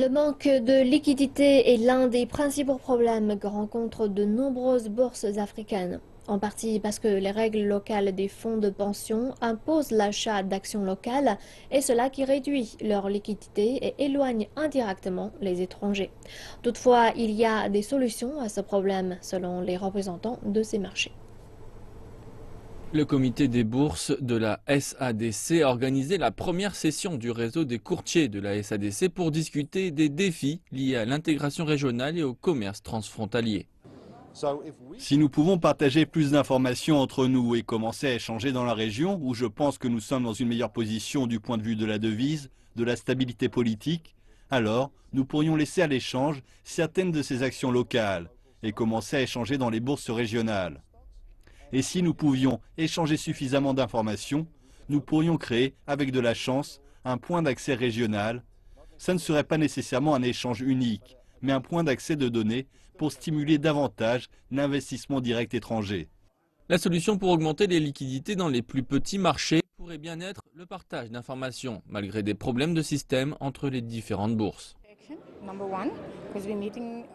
Le manque de liquidité est l'un des principaux problèmes que rencontrent de nombreuses bourses africaines. En partie parce que les règles locales des fonds de pension imposent l'achat d'actions locales et cela qui réduit leur liquidité et éloigne indirectement les étrangers. Toutefois, il y a des solutions à ce problème selon les représentants de ces marchés. Le comité des bourses de la SADC a organisé la première session du réseau des courtiers de la SADC pour discuter des défis liés à l'intégration régionale et au commerce transfrontalier. Si nous pouvons partager plus d'informations entre nous et commencer à échanger dans la région, où je pense que nous sommes dans une meilleure position du point de vue de la devise, de la stabilité politique, alors nous pourrions laisser à l'échange certaines de ces actions locales et commencer à échanger dans les bourses régionales. Et si nous pouvions échanger suffisamment d'informations, nous pourrions créer, avec de la chance, un point d'accès régional. Ça ne serait pas nécessairement un échange unique, mais un point d'accès de données pour stimuler davantage l'investissement direct étranger. La solution pour augmenter les liquidités dans les plus petits marchés pourrait bien être le partage d'informations, malgré des problèmes de système entre les différentes bourses.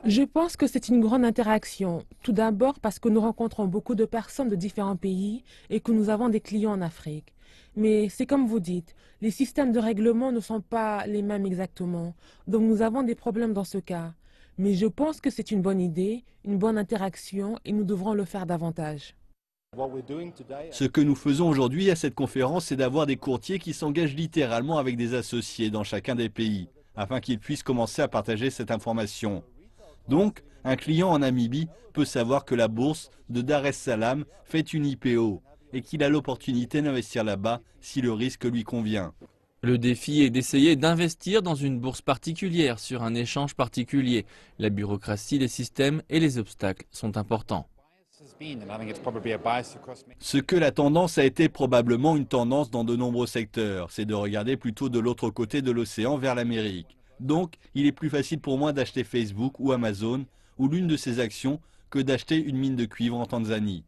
Je pense que c'est une grande interaction. Tout d'abord parce que nous rencontrons beaucoup de personnes de différents pays et que nous avons des clients en Afrique. Mais c'est comme vous dites, les systèmes de règlement ne sont pas les mêmes exactement, donc nous avons des problèmes dans ce cas. Mais je pense que c'est une bonne idée, une bonne interaction et nous devrons le faire davantage. Ce que nous faisons aujourd'hui à cette conférence, c'est d'avoir des courtiers qui s'engagent littéralement avec des associés dans chacun des pays afin qu'ils puissent commencer à partager cette information. Donc, un client en Namibie peut savoir que la bourse de Dar es Salaam fait une IPO et qu'il a l'opportunité d'investir là-bas si le risque lui convient. Le défi est d'essayer d'investir dans une bourse particulière, sur un échange particulier. La bureaucratie, les systèmes et les obstacles sont importants. Ce que la tendance a été probablement une tendance dans de nombreux secteurs, c'est de regarder plutôt de l'autre côté de l'océan vers l'Amérique. Donc, il est plus facile pour moi d'acheter Facebook ou Amazon ou l'une de ces actions que d'acheter une mine de cuivre en Tanzanie.